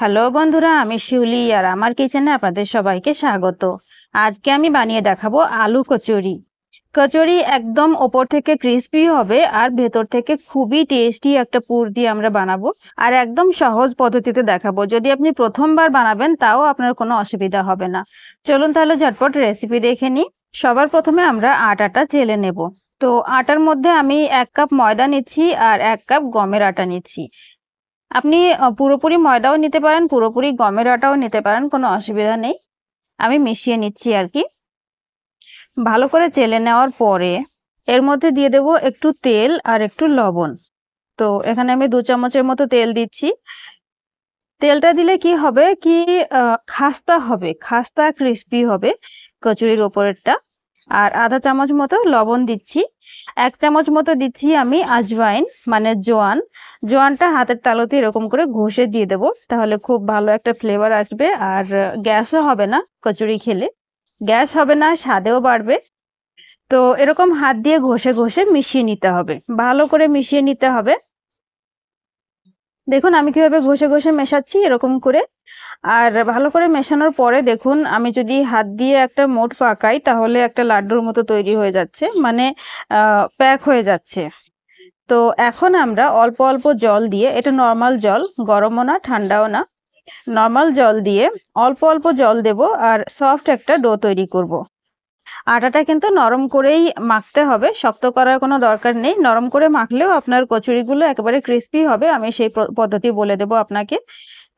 Hello বন্ধুরা আমি শিউলি আর আমার কিচেনে আপনাদের সবাইকে স্বাগত আজকে আমি বানিয়ে দেখাবো আলু কচুরি কচুরি একদম ওপর থেকে ক্রিস্পি হবে আর ভেতর থেকে খুবই টেস্টি একটা পুর দিয়ে আমরা বানাবো আর একদম সহজ পদ্ধতিতে দেখাবো যদি আপনি প্রথমবার বানাবেন তাও আপনার কোনো অসুবিধা হবে না চলুন তাহলে ঝটপট রেসিপি দেখে নিই সবার প্রথমে আমরা আটাটা চেলে নেব তো আটার মধ্যে আমি এক কাপ ময়দা নিচ্ছি আর এক কাপ গমের আটা নিচ্ছি আপনি পুরোপুরি ময়দাও নিতে পারেন পুরোপুরি গমের আটাও নিতে পারেন কোনো অসুবিধা নেই আমি মিশিয়ে নিচ্ছি আর কি ভালো করে চেলে নেওয়ার পরে এর মধ্যে দিয়ে দেব একটু তেল আর একটু লবণ তো এখানে আমি দু চামচের মতো তেল দিচ্ছি তেলটা দিলে কি হবে কি খাস্তা হবে খাস্তা ক্রিস্পি হবে কচুরির ওপরেরটা আর আধা চামচ মতো লবণ দিচ্ছি এক চামচ মতো দিচ্ছি আমি আজওয়াইন মানে জোয়ান জোয়ানটা হাতের তালতে এরকম করে ঘষে দিয়ে দেব তাহলে খুব ভালো একটা ফ্লেভার আসবে আর গ্যাসও হবে না কচুরি খেলে গ্যাস হবে না স্বাদেও বাড়বে তো এরকম হাত দিয়ে ঘষে ঘষে মিশিয়ে নিতে হবে ভালো করে মিশিয়ে নিতে হবে দেখুন আমি কিভাবে ঘষে ঘষে মেশাচ্ছি এরকম করে আর ভালো করে মেশানোর পরে দেখুন আমি যদি হাত দিয়ে একটা মোট পাকাই তাহলে একটা লাড্ডুর মতো তৈরি হয়ে যাচ্ছে মানে প্যাক হয়ে যাচ্ছে তো এখন আমরা অল্প অল্প জল দিয়ে এটা নর্মাল জল গরমও না ঠান্ডাও না নর্মাল জল দিয়ে অল্প অল্প জল দেব আর সফট একটা ডো তৈরি করব। আটাটা কিন্তু নরম করেই মাখতে হবে শক্ত করার কোনো দরকার নেই নরম করে মাখলেও আপনার কচুরিগুলো একেবারে ক্রিস্পি হবে আমি সেই পদ্ধতি বলে দেব আপনাকে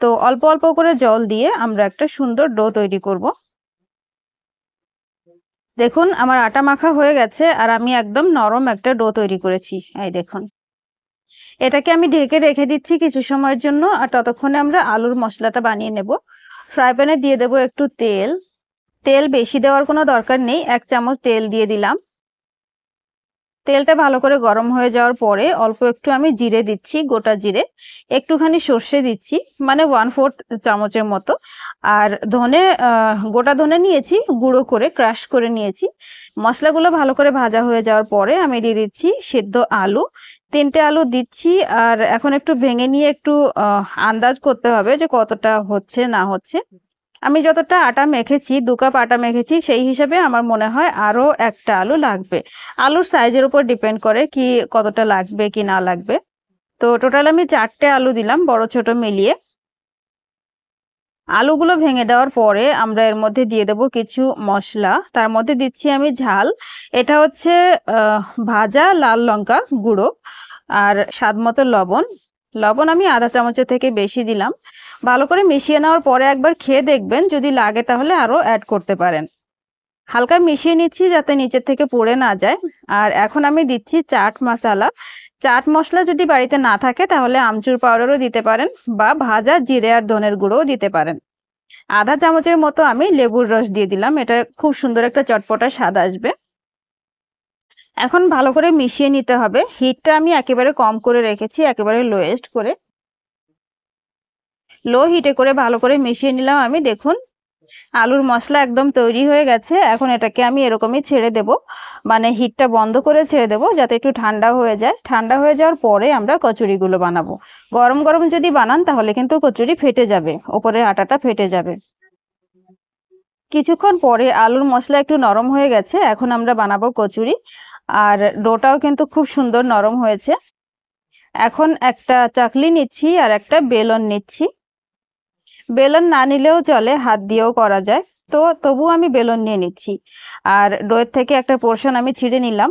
তো অল্প অল্প করে জল দিয়ে আমরা একটা সুন্দর ডো তৈরি করব দেখুন আমার আটা মাখা হয়ে গেছে আর আমি একদম নরম একটা ডো তৈরি করেছি এই দেখুন এটাকে আমি ঢেকে রেখে দিচ্ছি কিছু সময়ের জন্য আর ততক্ষণে আমরা আলুর মশলাটা বানিয়ে নেব ফ্রাই প্যানে দিয়ে দেব একটু তেল তেল বেশি দেওয়ার কোনো দরকার নেই এক চামচ তেল দিয়ে দিলাম তেলটা ভালো করে গরম হয়ে যাওয়ার পরে অল্প একটু আমি জিরে দিচ্ছি গোটা জিরে একটুখানি সর্ষে দিচ্ছি মানে ওয়ান ফোর্থ চামচের মতো আর ধনে গোটা ধনে নিয়েছি গুঁড়ো করে ক্রাশ করে নিয়েছি মশলাগুলো ভালো করে ভাজা হয়ে যাওয়ার পরে আমি দিয়ে দিচ্ছি সেদ্ধ আলু তিনটে আলু দিচ্ছি আর এখন একটু ভেঙে নিয়ে একটু আন্দাজ করতে হবে যে কতটা হচ্ছে না হচ্ছে আমি যতটা আটা মেখেছি দু কাপ আটা মেখেছি সেই হিসাবে আমার মনে হয় আরও একটা আলু লাগবে আলুর সাইজের উপর ডিপেন্ড করে কি কতটা লাগবে কি না লাগবে তো টোটাল আমি চারটে আলু দিলাম বড় ছোট মিলিয়ে আলুগুলো ভেঙে দেওয়ার পরে আমরা এর মধ্যে দিয়ে দেব কিছু মশলা তার মধ্যে দিচ্ছি আমি ঝাল এটা হচ্ছে ভাজা লাল লঙ্কা গুঁড়ো আর স্বাদ মতো লবণ লবণ আমি আধা চামচের থেকে বেশি দিলাম ভালো করে মিশিয়ে নেওয়ার পরে একবার খেয়ে দেখবেন যদি লাগে তাহলে আরও অ্যাড করতে পারেন হালকা মিশিয়ে নিচ্ছি যাতে নিচের থেকে পড়ে না যায় আর এখন আমি দিচ্ছি চাট মশালা চাট মশলা যদি বাড়িতে না থাকে তাহলে আমচুর পাউডারও দিতে পারেন বা ভাজা জিরে আর ধনের গুঁড়োও দিতে পারেন আধা চামচের মতো আমি লেবুর রস দিয়ে দিলাম এটা খুব সুন্দর একটা চটপটা স্বাদ আসবে এখন ভালো করে মিশিয়ে নিতে হবে হিটটা আমি একেবারে কম করে রেখেছি একেবারে লোয়েস্ট করে লো হিটে করে ভালো করে মিশিয়ে নিলাম আমি দেখুন আলুর মশলা একদম তৈরি হয়ে গেছে এখন এটাকে আমি এরকমই ছেড়ে দেব মানে হিটটা বন্ধ করে ছেড়ে দেব যাতে একটু ঠান্ডা হয়ে যায় ঠান্ডা হয়ে যাওয়ার পরে আমরা কচুরিগুলো বানাবো গরম গরম যদি বানান তাহলে কিন্তু কচুরি ফেটে যাবে ওপরের আটাটা ফেটে যাবে কিছুক্ষণ পরে আলুর মশলা একটু নরম হয়ে গেছে এখন আমরা বানাবো কচুরি আর ডোটাও কিন্তু খুব সুন্দর নরম হয়েছে এখন একটা চাকলি নিচ্ছি আর একটা বেলন নিচ্ছি বেলন না নিলেও চলে হাত দিয়েও করা যায় তো তবু আমি বেলন নিয়ে নিচ্ছি আর ডোয়ের থেকে একটা পোর্শন আমি ছিঁড়ে নিলাম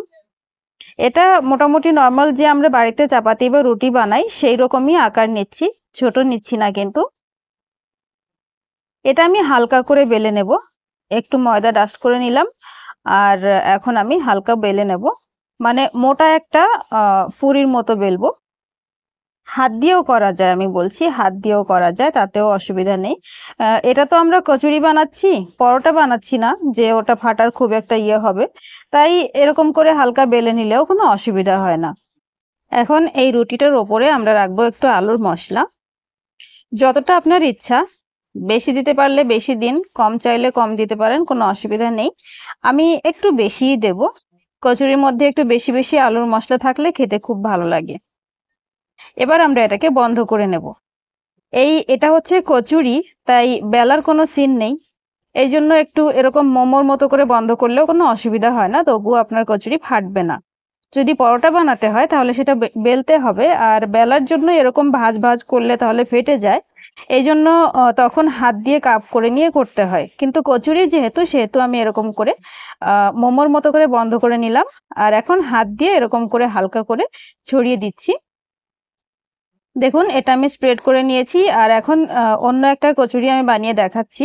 এটা মোটামুটি নর্মাল যে আমরা বাড়িতে চাপাতি বা রুটি বানাই সেই রকমই আকার নিচ্ছি ছোট নিচ্ছি না কিন্তু এটা আমি হালকা করে বেলে নেব একটু ময়দা ডাস্ট করে নিলাম আর এখন আমি হালকা বেলে নেব মানে মোটা একটা পুরীর মতো বেলবো হাত দিয়েও করা যায় আমি বলছি হাত দিয়েও করা যায় তাতেও অসুবিধা নেই এটা তো আমরা কচুরি বানাচ্ছি পরোটা বানাচ্ছি না যে ওটা ফাটার খুব একটা ইয়ে হবে তাই এরকম করে হালকা বেলে নিলেও কোনো অসুবিধা হয় না এখন এই রুটিটার ওপরে আমরা রাখবো একটু আলুর মশলা যতটা আপনার ইচ্ছা বেশি দিতে পারলে বেশি দিন কম চাইলে কম দিতে পারেন কোনো অসুবিধা নেই আমি একটু বেশিই দেব কচুরির মধ্যে একটু বেশি বেশি আলুর মশলা থাকলে খেতে খুব ভালো লাগে এবার আমরা এটাকে বন্ধ করে নেব এই এটা হচ্ছে কচুরি তাই বেলার কোনো সিন নেই এই জন্য একটু এরকম মোমোর মতো করে বন্ধ করলেও কোনো অসুবিধা হয় না তবুও আপনার কচুরি ফাটবে না যদি পরোটা বানাতে হয় তাহলে সেটা বেলতে হবে আর বেলার জন্য এরকম ভাজ ভাজ করলে তাহলে ফেটে যায় এই জন্য তখন হাত দিয়ে কাপ করে নিয়ে করতে হয় কিন্তু কচুরি যেহেতু সেহেতু আমি এরকম করে মোমোর মতো করে বন্ধ করে নিলাম আর এখন হাত দিয়ে এরকম করে হালকা করে ছড়িয়ে দিচ্ছি দেখুন এটা আমি স্প্রেড করে নিয়েছি আর এখন অন্য একটা কচুরি আমি বানিয়ে দেখাচ্ছি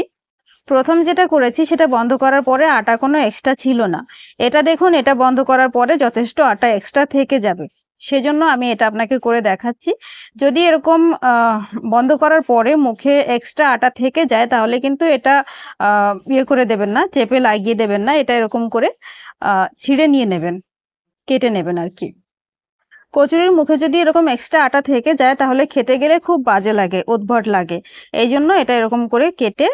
প্রথম যেটা করেছি সেটা বন্ধ করার পরে আটা কোনো এক্সট্রা ছিল না এটা দেখুন এটা বন্ধ করার পরে যথেষ্ট আটা এক্সট্রা থেকে যাবে সেজন্য আমি এটা আপনাকে করে দেখাচ্ছি যদি এরকম বন্ধ করার পরে মুখে এক্সট্রা আটা থেকে যায় তাহলে কিন্তু এটা ইয়ে করে দেবেন না চেপে লাগিয়ে দেবেন না এটা এরকম করে ছিঁড়ে নিয়ে নেবেন কেটে নেবেন আর কি কচুরির মুখে যদি এরকম এক্সট্রা আটা থেকে যায় তাহলে খেতে গেলে খুব বাজে লাগে উদ্ভট লাগে এই জন্য এটা এরকম করে কেটে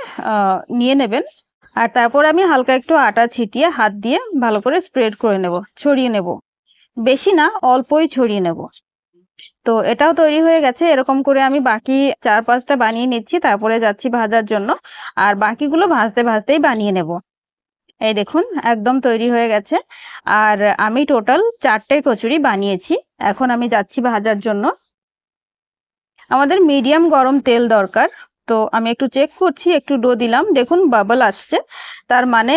নিয়ে নেবেন আর তারপর আমি হালকা একটু আটা ছিটিয়ে হাত দিয়ে ভালো করে স্প্রেড করে নেব ছড়িয়ে নেব বেশি না অল্পই ছড়িয়ে নেব তো এটাও তৈরি হয়ে গেছে এরকম করে আমি বাকি চার পাঁচটা বানিয়ে নিচ্ছি তারপরে যাচ্ছি ভাজার জন্য আর বাকিগুলো ভাজতে ভাজতেই বানিয়ে নেব এই দেখুন একদম তৈরি হয়ে গেছে আর আমি টোটাল চারটে কচুরি বানিয়েছি এখন আমি যাচ্ছি ভাজার জন্য আমাদের মিডিয়াম গরম তেল দরকার তো আমি একটু চেক করছি একটু ডো দিলাম দেখুন বাবল আসছে তার মানে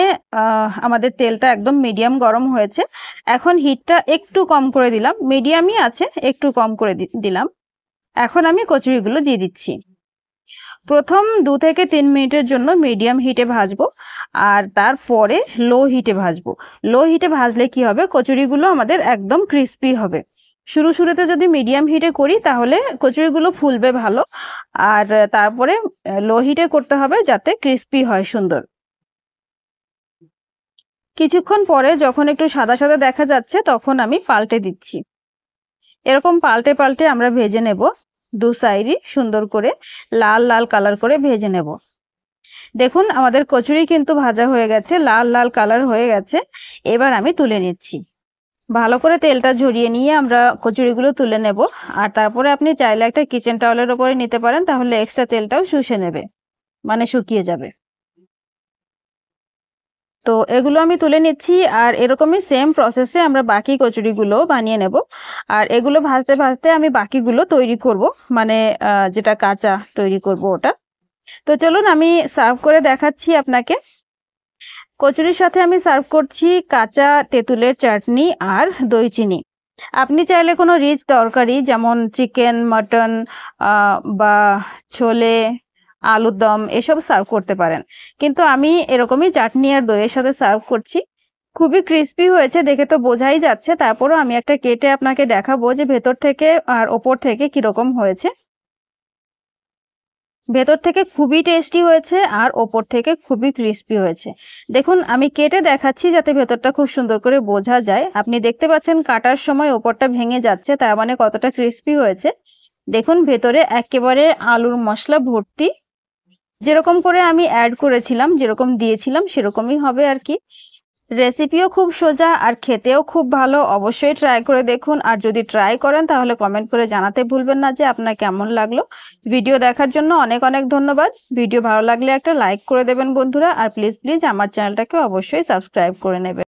আমাদের তেলটা একদম মিডিয়াম গরম হয়েছে এখন হিটটা একটু কম করে দিলাম মিডিয়ামই আছে একটু কম করে দিলাম এখন আমি কচুরিগুলো দিয়ে দিচ্ছি প্রথম দু থেকে তিন মিনিটের জন্য মিডিয়াম হিটে ভাজবো আর তারপরে লো হিটে ভাজবো লো হিটে ভাজলে কি হবে কচুরিগুলো আমাদের একদম ক্রিস্পি হবে শুরু শুরুতে যদি মিডিয়াম হিটে করি তাহলে কচুরিগুলো ফুলবে ভালো আর তারপরে লো হিটে করতে হবে যাতে ক্রিস্পি হয় সুন্দর কিছুক্ষণ পরে যখন একটু সাদা সাদা দেখা যাচ্ছে তখন আমি পাল্টে দিচ্ছি এরকম পাল্টে পাল্টে আমরা ভেজে নেব দু সাইডই সুন্দর করে লাল লাল কালার করে ভেজে নেব দেখুন আমাদের কচুরি কিন্তু ভাজা হয়ে গেছে লাল লাল কালার হয়ে গেছে এবার আমি তুলে নিচ্ছি ভালো করে তেলটা ঝরিয়ে নিয়ে আমরা কচুরিগুলো তুলে নেব আর তারপরে আপনি চাইলে একটা কিচেন টাওয়ালের ওপরে নিতে পারেন তাহলে এক্সট্রা তেলটাও শুষে নেবে মানে শুকিয়ে যাবে তো এগুলো আমি তুলে নিচ্ছি আর এরকমই সেম প্রসেসে আমরা বাকি কচুরিগুলো বানিয়ে নেব আর এগুলো ভাজতে ভাজতে আমি বাকিগুলো তৈরি করব মানে যেটা কাঁচা তৈরি করব ওটা তো চলুন আমি সার্ভ করে দেখাচ্ছি আপনাকে কচুরির সাথে আমি সার্ভ করছি কাঁচা তেঁতুলের চাটনি আর দই চিনি আপনি চাইলে কোনো রিচ তরকারি যেমন চিকেন মাটন বা ছোলে আলুর দম এসব সার্ভ করতে পারেন কিন্তু আমি এরকমই চাটনি আর দইয়ের সাথে সার্ভ করছি খুবই ক্রিস্পি হয়েছে দেখে তো বোঝাই যাচ্ছে তারপরও আমি একটা কেটে আপনাকে দেখাবো যে ভেতর থেকে আর ওপর থেকে কিরকম হয়েছে ভেতর থেকে খুবই টেস্টি হয়েছে আর ওপর থেকে খুবই ক্রিস্পি হয়েছে দেখুন আমি কেটে দেখাচ্ছি যাতে ভেতরটা খুব সুন্দর করে বোঝা যায় আপনি দেখতে পাচ্ছেন কাটার সময় ওপরটা ভেঙে যাচ্ছে তার মানে কতটা ক্রিস্পি হয়েছে দেখুন ভেতরে একেবারে আলুর মশলা ভর্তি যেরকম করে আমি অ্যাড করেছিলাম যেরকম দিয়েছিলাম সেরকমই হবে আর কি রেসিপিও খুব সোজা আর খেতেও খুব ভালো অবশ্যই ট্রাই করে দেখুন আর যদি ট্রাই করেন তাহলে কমেন্ট করে জানাতে ভুলবেন না যে আপনার কেমন লাগলো ভিডিও দেখার জন্য অনেক অনেক ধন্যবাদ ভিডিও ভালো লাগলে একটা লাইক করে দেবেন বন্ধুরা আর প্লিজ প্লিজ আমার চ্যানেলটাকে অবশ্যই সাবস্ক্রাইব করে নেবেন